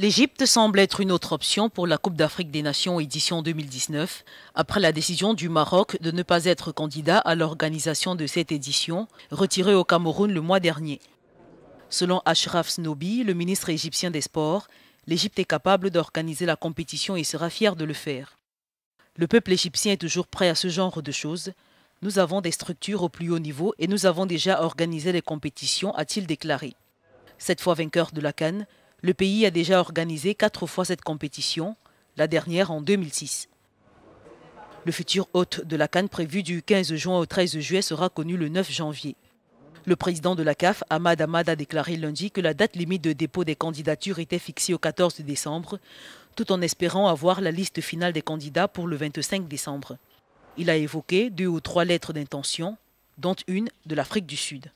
L'Égypte semble être une autre option pour la Coupe d'Afrique des Nations édition 2019, après la décision du Maroc de ne pas être candidat à l'organisation de cette édition, retirée au Cameroun le mois dernier. Selon Ashraf Snobi, le ministre égyptien des Sports, l'Égypte est capable d'organiser la compétition et sera fière de le faire. Le peuple égyptien est toujours prêt à ce genre de choses. Nous avons des structures au plus haut niveau et nous avons déjà organisé les compétitions, a-t-il déclaré. Cette fois vainqueur de la Cannes, le pays a déjà organisé quatre fois cette compétition, la dernière en 2006. Le futur hôte de la Cannes prévu du 15 juin au 13 juillet sera connu le 9 janvier. Le président de la CAF, Ahmad Ahmad, a déclaré lundi que la date limite de dépôt des candidatures était fixée au 14 décembre, tout en espérant avoir la liste finale des candidats pour le 25 décembre. Il a évoqué deux ou trois lettres d'intention, dont une de l'Afrique du Sud.